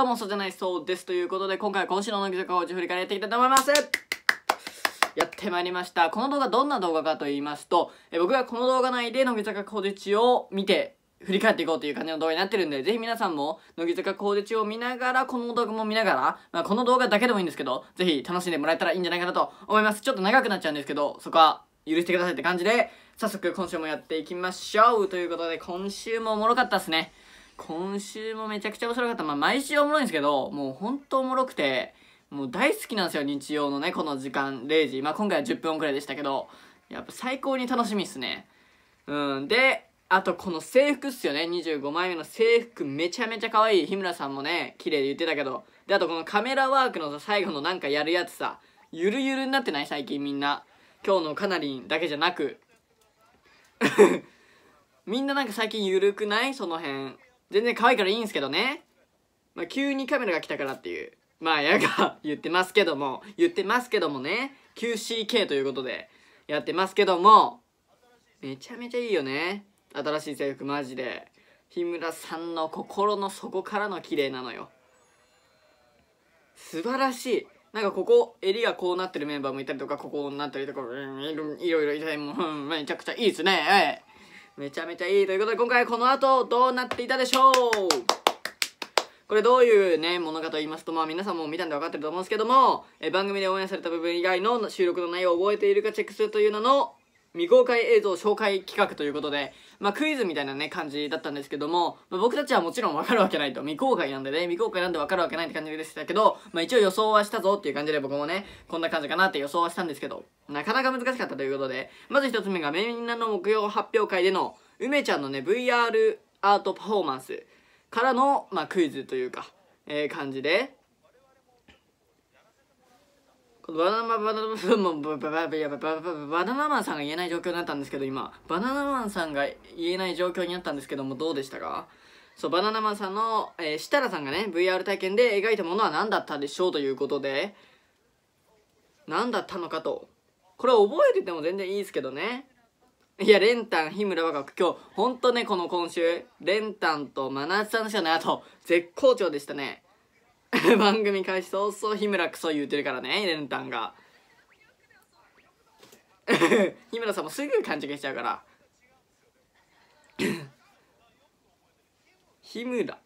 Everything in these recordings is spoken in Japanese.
どうも、そうじゃないそうです。ということで、今回は今週の乃木坂を振り返っていきたいと思います。やってまいりました。この動画どんな動画かと言いますと、え僕がこの動画内で乃木坂工事中を見て、振り返っていこうという感じの動画になってるんで、ぜひ皆さんも、乃木坂工事中を見ながら、この動画も見ながら、まあ、この動画だけでもいいんですけど、ぜひ楽しんでもらえたらいいんじゃないかなと思います。ちょっと長くなっちゃうんですけど、そこは許してくださいって感じで、早速今週もやっていきましょうということで、今週もおもろかったっすね。今週もめちゃくちゃ面白かった。まあ、毎週おもろいんですけど、もうほんとおもろくて、もう大好きなんですよ、日曜のね、この時間、0時。まあ、今回は10分遅れでしたけど、やっぱ最高に楽しみっすね。うん。で、あとこの制服っすよね。25枚目の制服めちゃめちゃ可愛い。日村さんもね、綺麗で言ってたけど。で、あとこのカメラワークの最後のなんかやるやつさ、ゆるゆるになってない最近みんな。今日のかなりだけじゃなく。みんななんか最近ゆるくないその辺。全然可愛いからいいんすけどね。まあ、急にカメラが来たからっていう。まあ、やが言ってますけども、言ってますけどもね、QCK ということで、やってますけども、めちゃめちゃいいよね。新しい制服マジで。日村さんの心の底からの綺麗なのよ。素晴らしい。なんかここ、襟がこうなってるメンバーもいたりとか、ここになったりとか、いろいろいたり、もう、めちゃくちゃいいっすね。めちゃめちゃいいということで今回はこの後どうなっていたでしょうこれどういうね、ものかと言いますと、まあ皆さんも見たんで分かってると思うんですけども、え番組でオンエアされた部分以外の収録の内容を覚えているかチェックするという名の未公開映像紹介企画ということで、まあ、クイズみたいなね、感じだったんですけども、まあ、僕たちはもちろんわかるわけないと。未公開なんでね、未公開なんでわかるわけないって感じでしたけど、まあ、一応予想はしたぞっていう感じで僕もね、こんな感じかなって予想はしたんですけど、なかなか難しかったということで、まず一つ目がみんなの目標発表会での、梅ちゃんのね、VR アートパフォーマンスからの、まあ、クイズというか、えー、感じで、バナナマン、バナナマン、バナナマンさんが言えない状況になったんですけど、今。バナナマンさんが言えない状況になったんですけども、どうでしたかそう、バナナマンさんの、えー、設楽さんがね、VR 体験で描いたものは何だったでしょうということで、何だったのかと。これ覚えてても全然いいですけどね。いや、レンタン、日村若く、今日、ほんとね、この今週、レンタンと真夏さんの人のと絶好調でしたね。番組開始早々日村クソ言うてるからねレンタンが 日村さんもすぐ勘違いしちゃうから 日村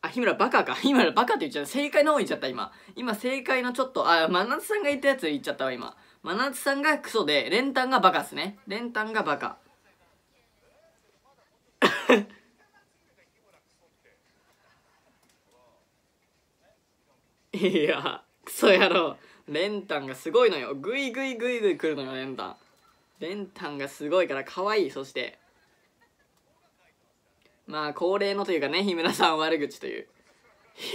あ日村バカか日村バカって言っちゃった正解の方言っちゃった今今正解のちょっとあ真夏さんが言ったやつ言っちゃったわ今真夏さんがクソで練炭がバカっすね練炭がバカいやクソ野郎練炭がすごいのよグイグイグイグイ来るのよ練炭練炭がすごいから可愛いそしてまあ恒例のというかね日村さん悪口という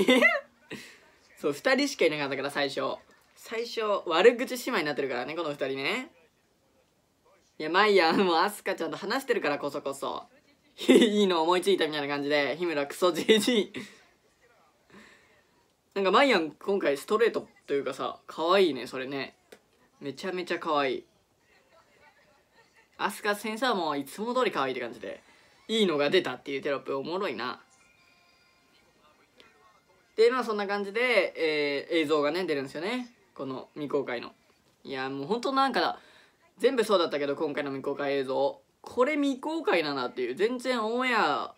そう2人しかいなかったから最初最初悪口姉妹になってるからねこの2人ねいやマイヤーもうアスカちゃんと話してるからこそこそ いいの思いついたみたいな感じで日村クソじじいなんかマイヤン今回ストレートというかさ可愛いねそれねめちゃめちゃ可愛いアスカ先生はもういつも通り可愛いって感じでいいのが出たっていうテロップおもろいなでまあそんな感じで、えー、映像がね出るんですよねこの未公開のいやもうほんとなんか全部そうだったけど今回の未公開映像これ未公開だなっていう全然オンエア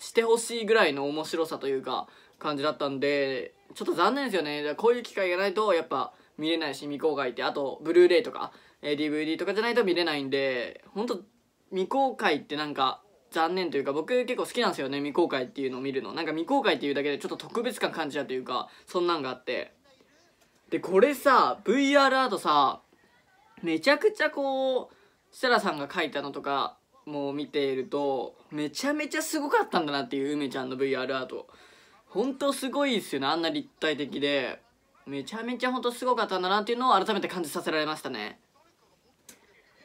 してほしいぐらいの面白さというか感じだったんでちょっと残念ですよねこういう機会がないとやっぱ見れないし未公開ってあとブルーレイとか、え DVD とかじゃないと見れないんで本当未公開ってなんか残念というか僕結構好きなんですよね未公開っていうのを見るのなんか未公開っていうだけでちょっと特別感感じたというかそんなんがあってでこれさ VR アートさめちゃくちゃこう設楽さんが書いたのとかも見ているとめちゃめちゃすごかったんだなっていう梅ちゃんの VR アート本当すごいですよねあんな立体的でめちゃめちゃ本当すごかったんだなっていうのを改めて感じさせられましたね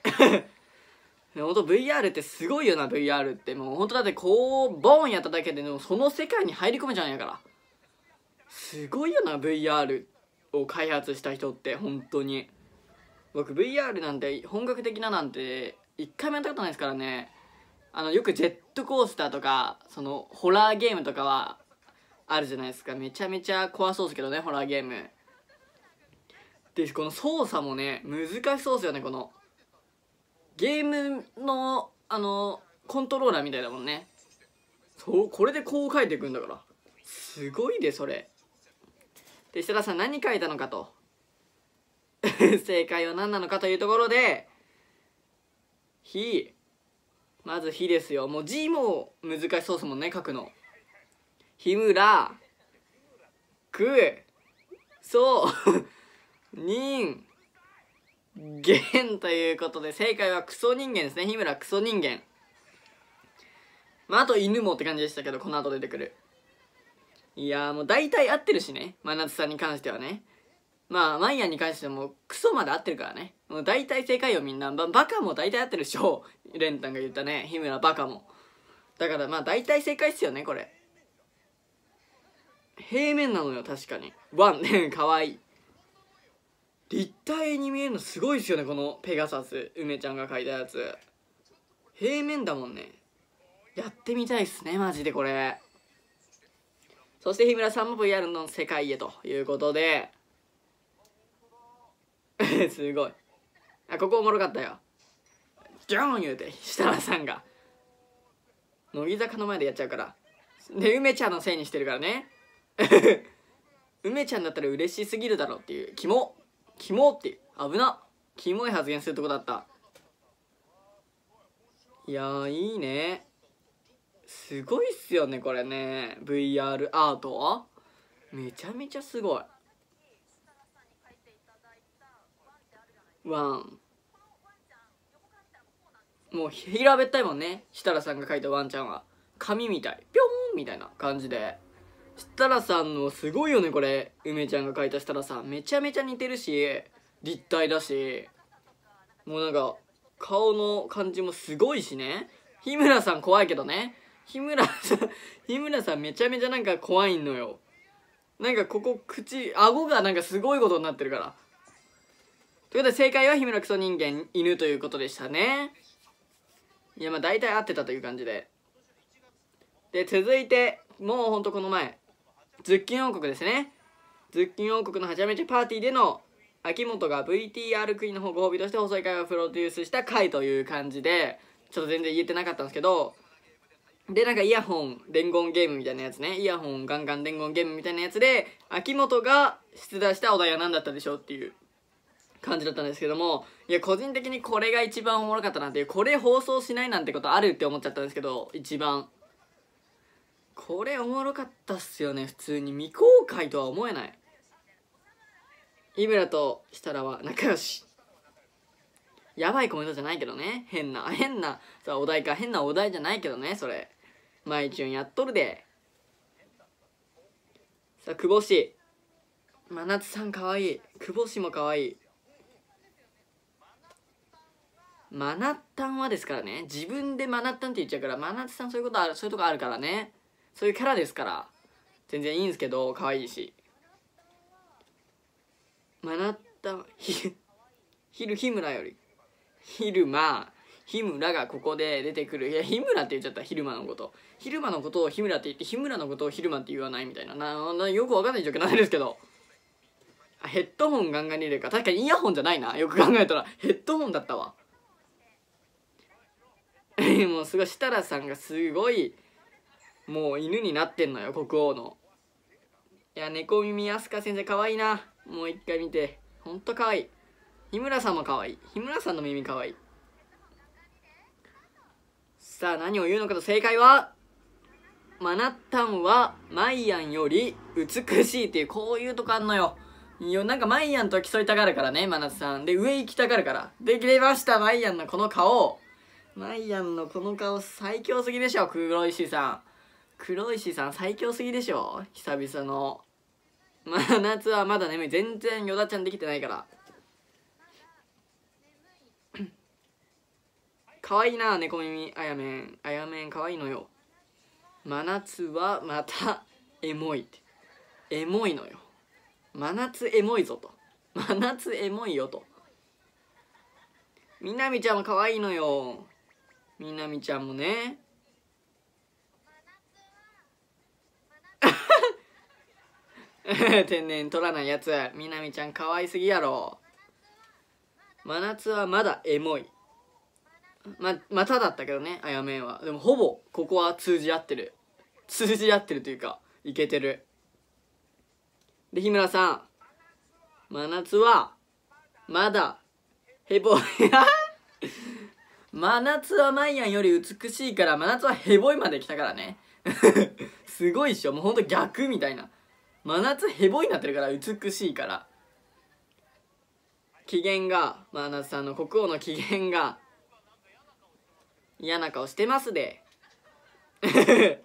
本当 VR ってすごいよな VR ってもう本当だってこうボーンやっただけでもその世界に入り込むじゃんやからすごいよな VR を開発した人って本当に僕 VR なんて本格的ななんて一回もやったことないですからねあのよくジェットコースターとかそのホラーゲームとかはあるじゃないですかめちゃめちゃ怖そうですけどねホラーゲームでこの操作もね難しそうですよねこのゲームのあのコントローラーみたいだもんねそうこれでこう書いていくんだからすごいでそれで設楽さん何書いたのかと 正解は何なのかというところで「ひ」まず「ひ」ですよもう字も難しそうですもんね書くの日村くそう人間 ということで正解はクソ人間ですね日村クソ人間まああと犬もって感じでしたけどこの後出てくるいやーもう大体合ってるしね真夏さんに関してはねまあマイヤーに関してもクソまで合ってるからねもう大体正解よみんなババカも大体合ってるでしょレンタンが言ったね日村バカもだからまあ大体正解っすよねこれ平面なのよ確かにワンかわ いい立体に見えるのすごいですよねこのペガサス梅ちゃんが描いたやつ平面だもんねやってみたいっすねマジでこれそして日村さんも VR の世界へということで すごいあここおもろかったよギーン言うて設楽さんが乃木坂の前でやっちゃうからで梅ちゃんのせいにしてるからね 梅ちゃんだったら嬉しすぎるだろっていうキモキモっていう危なキモい発言するとこだったいやいいねすごいっすよねこれね VR アートはめちゃめちゃすごいワンもう平べったいもんね設楽さんが描いたワンちゃんは紙みたいピョンみたいな感じで設楽さんのすごいよねこれ梅ちゃんが描いた設楽さんめちゃめちゃ似てるし立体だしもうなんか顔の感じもすごいしね日村さん怖いけどね日村さん 日村さんめちゃめちゃなんか怖いのよなんかここ口顎がなんかすごいことになってるからということで正解は日村クソ人間犬ということでしたねいやまあ大体合ってたという感じでで続いてもうほんとこの前ズッキン王国ですねズッキン王国のはちゃめちゃパーティーでの秋元が VTR クイーンのご褒美として細い会をプロデュースした回という感じでちょっと全然言えてなかったんですけどでなんかイヤホン伝言ゲームみたいなやつねイヤホンガンガン伝言ゲームみたいなやつで秋元が出題したお題は何だったでしょうっていう感じだったんですけどもいや個人的にこれが一番おもろかったなっていうこれ放送しないなんてことあるって思っちゃったんですけど一番これおもろかったっすよね普通に未公開とは思えない井村と設楽は仲良しやばいコメントじゃないけどね変な変なさあお題か変なお題じゃないけどねそれ毎順やっとるでさあ久保氏真夏さんかわいい久保氏もかわいい真夏さんはですからね自分で真夏ッんって言っちゃうから真夏さんそういうことあるそういうとこあるからねそういうキャラですから全然いいんですけど可愛いしマナッひひる日村より昼間日村がここで出てくるいや日村って言っちゃった昼間のこと昼間のことを日村って言って日村のことを昼間って言わないみたいなななよくわかんない状況なんですけどあヘッドホンガンガンに入れるか確かにイヤホンじゃないなよく考えたらヘッドホンだったわもうすごい設楽さんがすごいもう犬になってんのよ国王のいや猫耳飛鳥先生かわいいなもう一回見てほんとかわいい日村さんもかわいい日村さんの耳かわいいさあ何を言うのかと正解はマナッタンはマイアンより美しいっていうこういうとこあんのよやなんかマイアンと競いたがるからねマナッさんで上行きたがるからできれましたマイアンのこの顔マイアンのこの顔最強すぎでしょ黒石さん黒石さん最強すぎでしょ久々のまあ夏はまだ眠い全然よだちゃんできてないから 可愛いな猫耳あやめんあやめん可愛いのよ真夏はまたエモいエモいのよ真夏エモいぞと真夏エモいよとみなみちゃんも可愛いのよみなみちゃんもね 天然取らないやつみなみちゃん可愛すぎやろ真夏はまだエモいままただったけどねあやめんはでもほぼここは通じ合ってる通じ合ってるというかいけてるで日村さん真夏はまだヘボい 真夏はマイアンより美しいから真夏はヘボいまで来たからね すごいっしょもうほんと逆みたいな真夏ヘボになってるから美しいから機嫌が真夏さんの国王の機嫌が嫌な顔してますで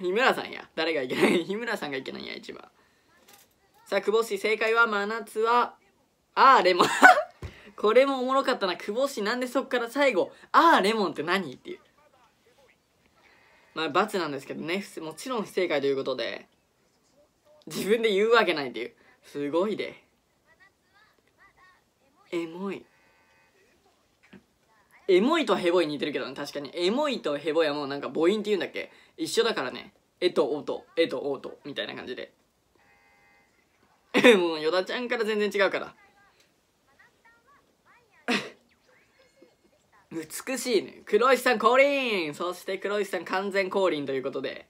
日村さんや誰がいけない日村さんがいけないや一番さあ久保氏正解は真夏はああレモン これもおもろかったな久保氏なんでそっから最後ああレモンって何っていうまあ罰なんですけどねもちろん不正解ということで 自分で言うわけないっていうすごいでエモいエモいとヘボい似てるけどね確かにエモいとヘボいはもうなんか母音って言うんだっけ一緒だからねえとおとえとおとみたいな感じで もうよ田ちゃんから全然違うから 美しいね黒石さん降臨そして黒石さん完全降臨ということで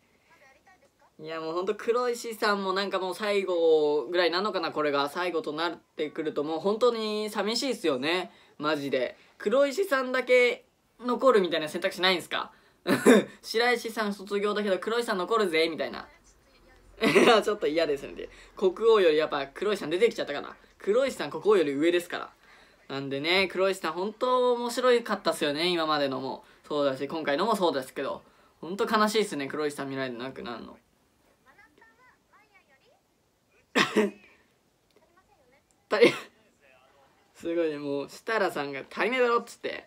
いやもうほんと黒石さんもなんかもう最後ぐらいなのかなこれが最後となってくるともう本当に寂しいっすよねマジで黒石さんだけ残るみたいな選択肢ないんすか 白石さん卒業だけど黒石さん残るぜみたいな ちょっと嫌ですね国王よりやっぱ黒石さん出てきちゃったかな黒石さん国王より上ですからなんでね黒石さん本当面白かったっすよね今までのもそうだし今回のもそうですけど本当悲しいっすね黒石さん見られてなくなるの足りすごいねもう設楽さんが足りねえだろっつって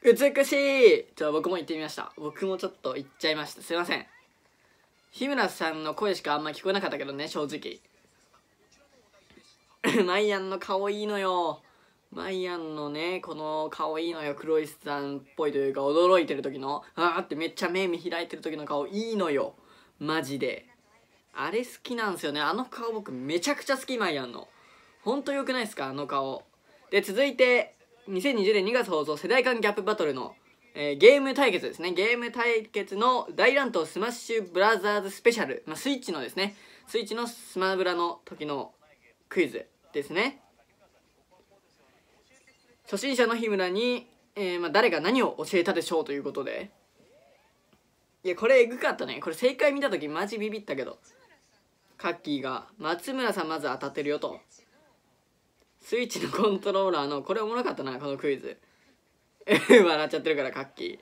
美しいちょ僕も行ってみました僕もちょっと行っちゃいましたすいません日村さんの声しかあんま聞こえなかったけどね正直ナイアンの顔いいのよマイアンのね、この顔いいのよ、黒石さんっぽいというか、驚いてる時の、あーってめっちゃ目見開いてる時の顔いいのよ。マジで。あれ好きなんですよね。あの顔僕めちゃくちゃ好き、マイアンの。ほんと良くないですかあの顔。で、続いて、2020年2月放送世代間ギャップバトルの、えー、ゲーム対決ですね。ゲーム対決の大乱闘スマッシュブラザーズスペシャル。まあ、スイッチのですね。スイッチのスマブラの時のクイズですね。初心者の日村に、えー、まあ、誰が何を教えたでしょうということでいやこれえぐかったねこれ正解見た時マジビビったけどカッキーが「松村さんまず当たってるよ」とスイッチのコントローラーのこれおもろかったなこのクイズ 笑っちゃってるからカッキ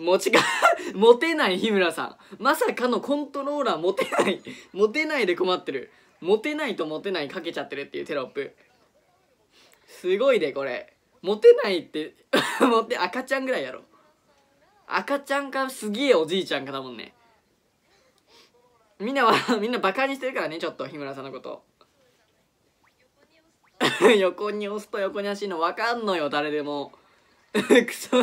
ー持ちか 持てない日村さんまさかのコントローラー持てない持てないで困ってるモテないとモテないかけちゃってるっていうテロップすごいでこれモテないって モテ赤ちゃんぐらいやろ赤ちゃんかすげえおじいちゃんかだもんねみんなは みんなバカにしてるからねちょっと日村さんのこと 横に押すと横に足の分かんのよ誰でもクソ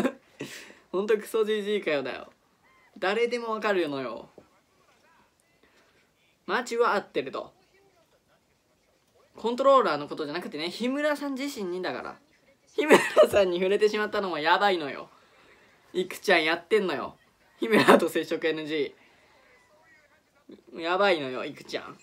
ほんとクソじじいかよだよ誰でも分かるのよ街は合ってるとコントローラーのことじゃなくてね日村さん自身にだから日村さんに触れてしまったのもやばいのよいくちゃんやってんのよ日村と接触 NG やばいのよいくちゃん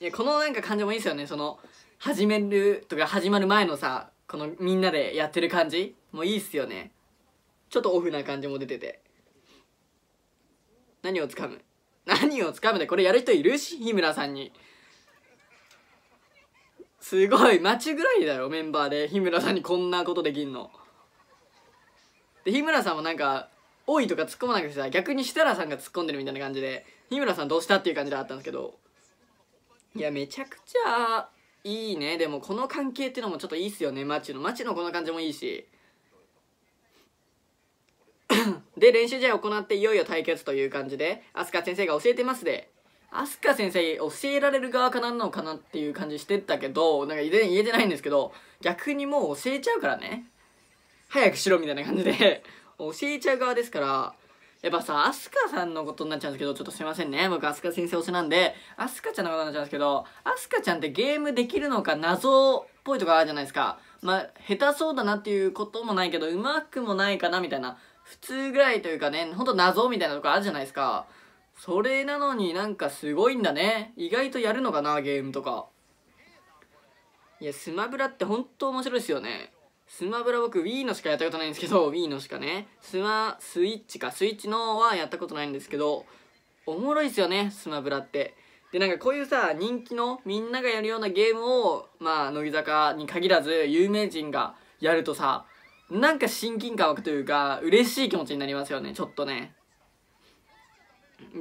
いやこのなんか感じもいいですよねその始めるとか始まる前のさこのみんなでやってる感じもいいっすよねちょっとオフな感じも出てて何をつかむ何をつかむでこれやる人いるし日村さんにすごいぐらいだよメンバーで日村さんにこんなことできんので日村さんもなんか「おい」とか突っ込まなくてさ逆に設楽さんが突っ込んでるみたいな感じで日村さんどうしたっていう感じだったんですけどいやめちゃくちゃいいねでもこの関係っていうのもちょっといいっすよねマチのマチのこの感じもいいしで練習試合を行っていよいよ対決という感じで飛鳥先生が教えてますでスカ先生教えられる側かなんのかなっていう感じしてたけどなんか言えてないんですけど逆にもう教えちゃうからね早くしろみたいな感じで教えちゃう側ですからやっぱさスカさんのことになっちゃうんですけどちょっとすいませんね僕スカ先生推しなんでスカちゃんのことになっちゃうんですけどスカちゃんってゲームできるのか謎っぽいとこあるじゃないですかまあ下手そうだなっていうこともないけどうまくもないかなみたいな普通ぐらいというかねほんと謎みたいなとこあるじゃないですかそれなのになんかすごいんだね意外とやるのかなゲームとかいやスマブラって本当面白いですよねスマブラ僕 Wii のしかやったことないんですけど Wii のしかねスマスイッチかスイッチのはやったことないんですけどおもろいですよねスマブラってでなんかこういうさ人気のみんながやるようなゲームをまあ乃木坂に限らず有名人がやるとさなんか親近感湧くというか嬉しい気持ちになりますよねちょっとね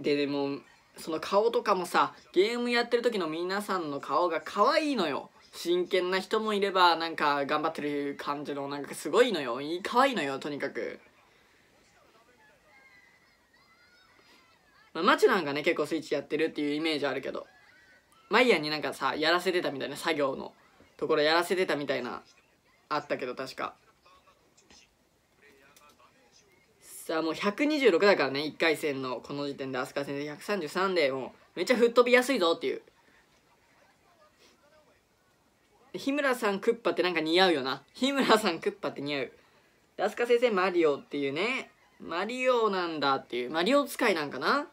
ででもその顔とかもさゲームやってる時の皆さんの顔が可愛いのよ真剣な人もいればなんか頑張ってる感じのなんかすごいのよ可愛いのよとにかく、まあ、マチュランがね結構スイッチやってるっていうイメージあるけどマイヤーになんかさやらせてたみたいな作業のところやらせてたみたいなあったけど確かさあもう126だからね1回戦のこの時点で飛鳥先生133でもうめっちゃ吹っ飛びやすいぞっていう日村さんクッパってなんか似合うよな日村さんクッパって似合う飛鳥先生マリオっていうねマリオなんだっていうマリオ使いなんかな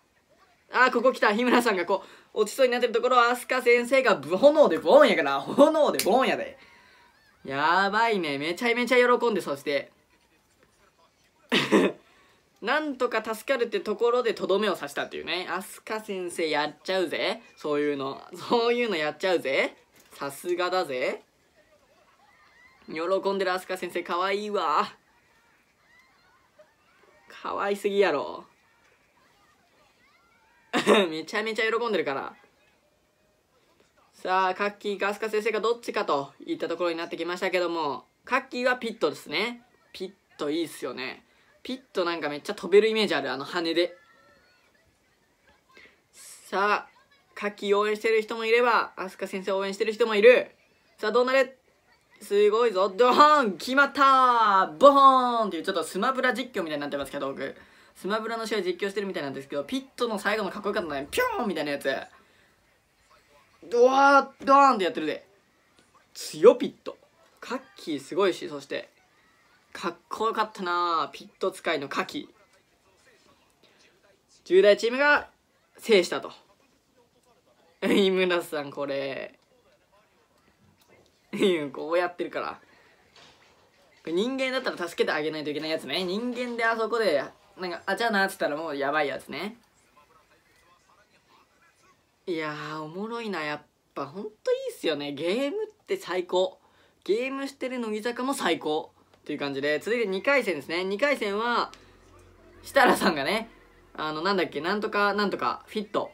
あーここ来た日村さんがこう落ちそうになってるところを飛鳥先生が炎でボンやから炎でボンやでやばいねめちゃめちゃ喜んでそしてなんとか助かるってところでとどめを刺したっていうね。アスカ先生やっちゃうぜ。そういうの。そういうのやっちゃうぜ。さすがだぜ。喜んでるアスカ先生かわいいわ。かわいすぎやろ。めちゃめちゃ喜んでるから。さあ、カッキーかアスカ先生がどっちかといったところになってきましたけども、カッキーはピットですね。ピットいいっすよね。ピットなんかめっちゃ飛べるイメージあるあの羽でさあカキ応援してる人もいれば飛鳥先生応援してる人もいるさあどうなるすごいぞドーン決まったボーンっていうちょっとスマブラ実況みたいになってますけど僕スマブラの試合実況してるみたいなんですけどピットの最後のかっこよかったねピョーンみたいなやつドワードーンってやってるで強ピットカッキーすごいしそしてかっこよかったなピット使いのカキ10代チームが制したと井村さんこれこうやってるから人間だったら助けてあげないといけないやつね人間であそこでなんかあじゃあなっつったらもうやばいやつねいやおもろいなやっぱほんといいっすよねゲームって最高ゲームしてる乃木坂も最高という感じで、続いて2回戦ですね。2回戦は、設楽さんがね、あの、なんだっけ、なんとか、なんとか、フィット。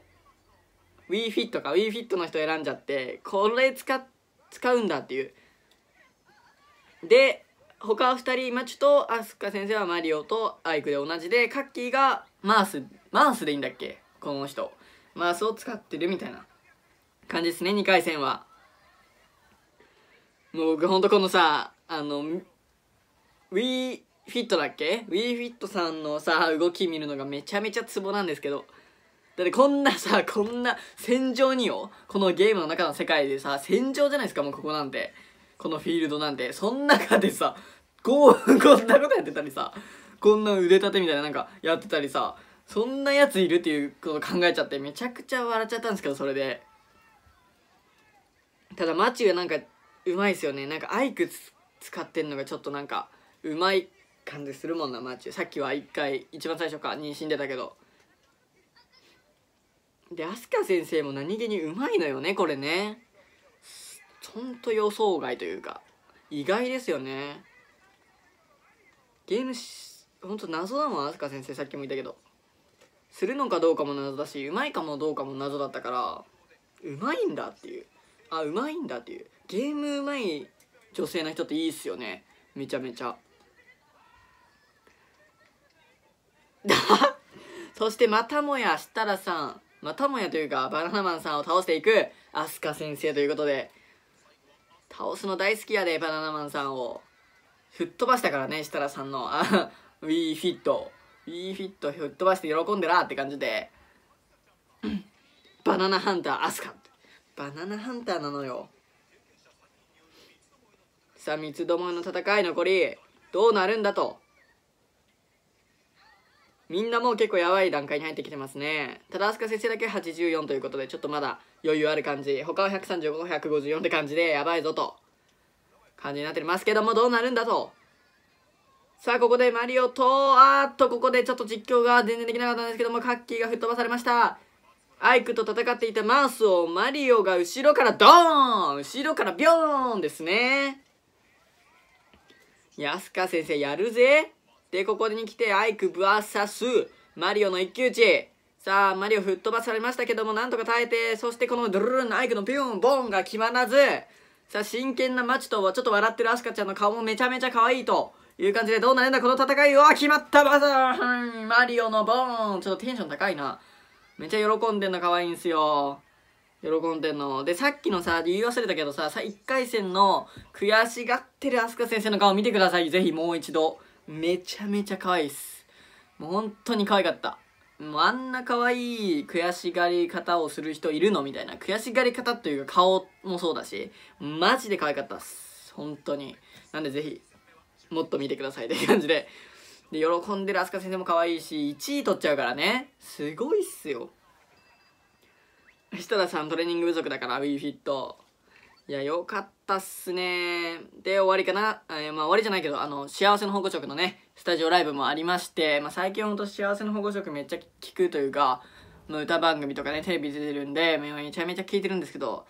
WeFit か、WeFit の人選んじゃって、これ使、使うんだっていう。で、他2人、マチュとアスカ先生はマリオとアイクで同じで、カッキーがマース、マースでいいんだっけこの人。マースを使ってるみたいな感じですね、2回戦は。もう僕ほんとこのさ、あの、w e ィットだっけ w e ィットさんのさ動き見るのがめちゃめちゃツボなんですけどだってこんなさ こんな戦場によこのゲームの中の世界でさ戦場じゃないですかもうここなんてこのフィールドなんてそん中でさこう こんなことやってたりさこんな腕立てみたいななんかやってたりさそんなやついるっていうこと考えちゃってめちゃくちゃ笑っちゃったんですけどそれでただマチューなんかうまいっすよねなんかアイク使ってんのがちょっとなんかうまい感じするもんなマジさっきは一回一番最初か妊娠出でたけどで飛鳥先生も何気にうまいのよねこれねほんと予想外というか意外ですよねゲームしほんと謎だもん飛鳥先生さっきも言ったけどするのかどうかも謎だしうまいかもどうかも謎だったからうまいんだっていうあうまいんだっていうゲームうまい女性の人っていいっすよねめちゃめちゃ そしてまたもや設楽さんまたもやというかバナナマンさんを倒していく飛鳥先生ということで倒すの大好きやでバナナマンさんを吹っ飛ばしたからね設楽さんのあウィーフィットウィーフィット吹っ飛ばして喜んでらって感じで バナナハンター飛鳥バナナハンターなのよさあ三つどもの戦い残りどうなるんだとみんなもう結構やばい段階に入ってきてますねただすか先生だけ84ということでちょっとまだ余裕ある感じ他は135154って感じでやばいぞと感じになってますけどもどうなるんだとさあここでマリオとあーっとここでちょっと実況が全然できなかったんですけどもカッキーが吹っ飛ばされましたアイクと戦っていたマウスをマリオが後ろからドーン後ろからビョーンですねや、すか先生やるぜで、ここに来て、アイク VS マリオの一騎打ち。さあ、マリオ吹っ飛ばされましたけども、なんとか耐えて、そしてこのドゥルルンのアイクのピュン、ボンが決まらず、さあ、真剣なマチと、ちょっと笑ってるアスカちゃんの顔もめちゃめちゃ可愛いという感じで、どうなるんだ、この戦いは決まったバザーマリオのボーンちょっとテンション高いな。めっちゃ喜んでんの可愛いんすよ。喜んでんの。で、さっきのさ、言い忘れたけどさ、さ、1回戦の悔しがってるアスカ先生の顔見てください。ぜひもう一度。めちゃめちゃ可愛いっす。もう本当に可愛かった。もうあんな可愛い悔しがり方をする人いるのみたいな。悔しがり方というか顔もそうだし、マジで可愛かったっす。本当に。なんでぜひ、もっと見てくださいって感じで。で、喜んでる飛鳥先生も可愛いし、1位取っちゃうからね。すごいっすよ。設楽さんトレーニング不足だから、WeFit。いや、よかったっすね。で、終わりかな。えー、まあ、終わりじゃないけど、あの、幸せの保護色のね、スタジオライブもありまして、まあ、最近ほんと幸せの保護色めっちゃ聞くというか、歌番組とかね、テレビ出てるんで、めちゃめちゃ聞いてるんですけど、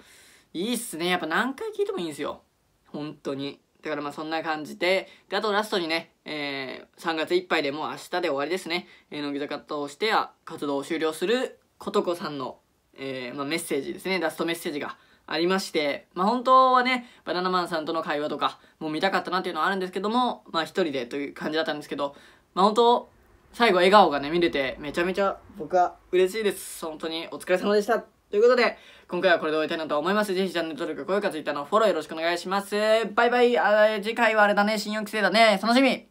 いいっすね。やっぱ何回聞いてもいいんですよ。本当に。だからまあそんな感じで、で、あとラストにね、えー、3月いっぱいでもう明日で終わりですね。えー、乃木坂として活動を終了することこさんの、えー、まあメッセージですね、ラストメッセージが。ありまして、まあ、本当はね、バナナマンさんとの会話とか、もう見たかったなっていうのはあるんですけども、まあ、一人でという感じだったんですけど、まあ、本当最後笑顔がね、見れて、めちゃめちゃ僕は嬉しいです。本当にお疲れ様でした。ということで、今回はこれで終えたいなと思います。ぜひチャンネル登録、高評価、ツイッターのフォローよろしくお願いします。バイバイ。あ次回はあれだね、新期制だね。楽しみ